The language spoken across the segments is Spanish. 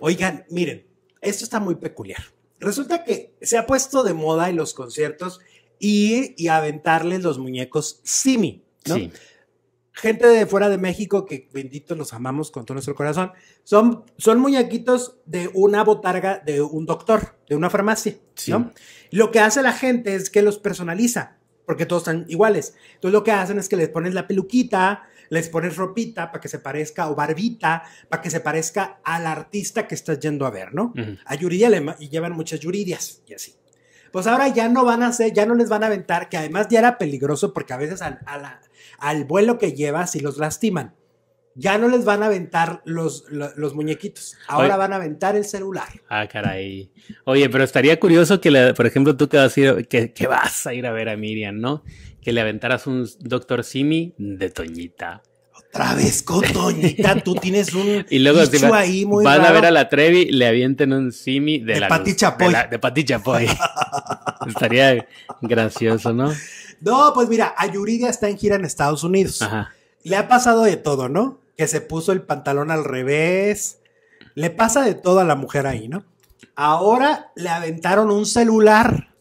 Oigan, miren, esto está muy peculiar. Resulta que se ha puesto de moda en los conciertos ir y aventarles los muñecos Simi, ¿no? Sí. Gente de fuera de México que bendito los amamos con todo nuestro corazón, son, son muñequitos de una botarga de un doctor, de una farmacia, Lo que hace la gente es que los personaliza porque todos están iguales. Entonces lo que hacen es que les pones la peluquita, les pones ropita para que se parezca, o barbita, para que se parezca al artista que estás yendo a ver, ¿no? A Yuridia y llevan muchas Yuridias y así. Pues ahora ya no van a hacer, ya no les van a aventar, que además ya era peligroso porque a veces al, vuelo que llevas y los lastiman ya no les van a aventar los, los, muñequitos, ahora van a aventar el celular. Ah, caray. Oye, pero estaría curioso que, por ejemplo, tú que vas, a ir, que, vas a ir a ver a Miriam, ¿no? Que le aventaras un Doctor Simi de Toñita. Otra vez con Toñita, tú tienes un y luego Van a ver a la Trevi, le avienten un Simi de, la Pati De, Pati Chapoy. estaría gracioso, ¿no? No, pues mira, Ayuridia está en gira en Estados Unidos. Le ha pasado de todo, ¿no? que se puso el pantalón al revés. Le pasa de todo a la mujer ahí, ¿no? Ahora le aventaron un celular.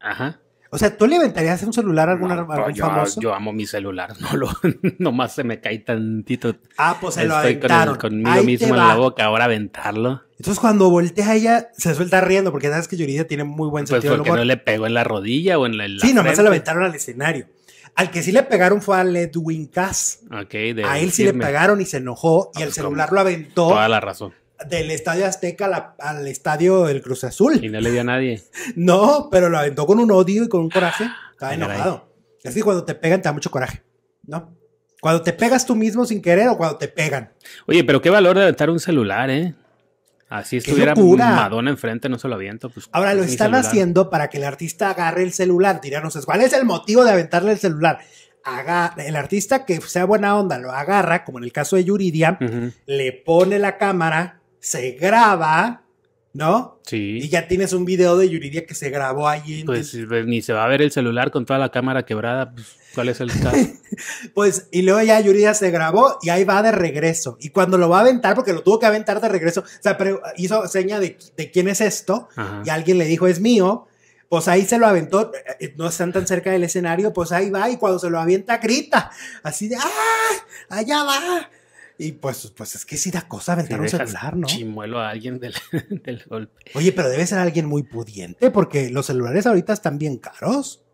Ajá. O sea, ¿tú le aventarías un celular a algún, yo, Yo amo mi celular, no lo, nomás se me cae tantito. Ah, pues se lo aventaron. Con, conmigo mismo en la boca, ahora aventarlo. Entonces cuando voltea ella se suelta riendo porque sabes que Yuridia tiene muy buen pues sentido del humor. no le pegó en la rodilla o en la, Sí, nomás se lo aventaron al escenario. Al que sí le pegaron fue a Edwin Cass. de a él sí le pegaron y se enojó y ah, el pues, celular lo aventó. Toda la razón. Del Estadio Azteca al Estadio del Cruz Azul. Y no le dio a nadie. no, pero lo aventó con un odio y con un coraje. Estaba ah, enojado. Es que cuando te pegan te da mucho coraje, ¿no? Cuando te pegas tú mismo sin querer o cuando te pegan. Oye, pero qué valor de aventar un celular, ¿eh? Así estuviera Madonna enfrente, no se lo aviento. Pues, Ahora lo están haciendo para que el artista agarre el celular. Dirán ¿cuál es el motivo de aventarle el celular? el artista que sea buena onda lo agarra, como en el caso de Yuridia, le pone la cámara, se graba, ¿no? Sí. Y ya tienes un video de Yuridia que se grabó ahí. Pues, pues ni se va a ver el celular con toda la cámara quebrada, pues, ¿cuál es el caso? pues, y luego ya Yuridia se grabó y ahí va de regreso. Y cuando lo va a aventar, porque lo tuvo que aventar de regreso, o sea, pero hizo seña de, de quién es esto, y alguien le dijo, es mío. Pues ahí se lo aventó, eh, no están tan cerca del escenario, pues ahí va y cuando se lo avienta grita, así de, ¡ah! Allá va, y pues, pues es que sí da cosa aventar un celular, ¿no? Chimuelo a alguien del, golpe. Oye, pero debe ser alguien muy pudiente, porque los celulares ahorita están bien caros.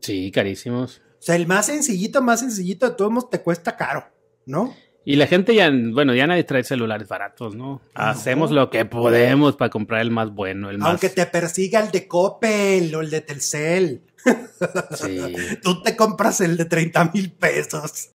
Sí, carísimos. O sea, el más sencillito, más sencillito de todos te cuesta caro, ¿no? Y la gente ya, bueno, ya nadie trae celulares baratos, ¿no? Ah, Hacemos lo que podemos para comprar el más bueno, el más... Aunque te persiga el de Coppel o el de Telcel. Tú te compras el de 30 mil pesos.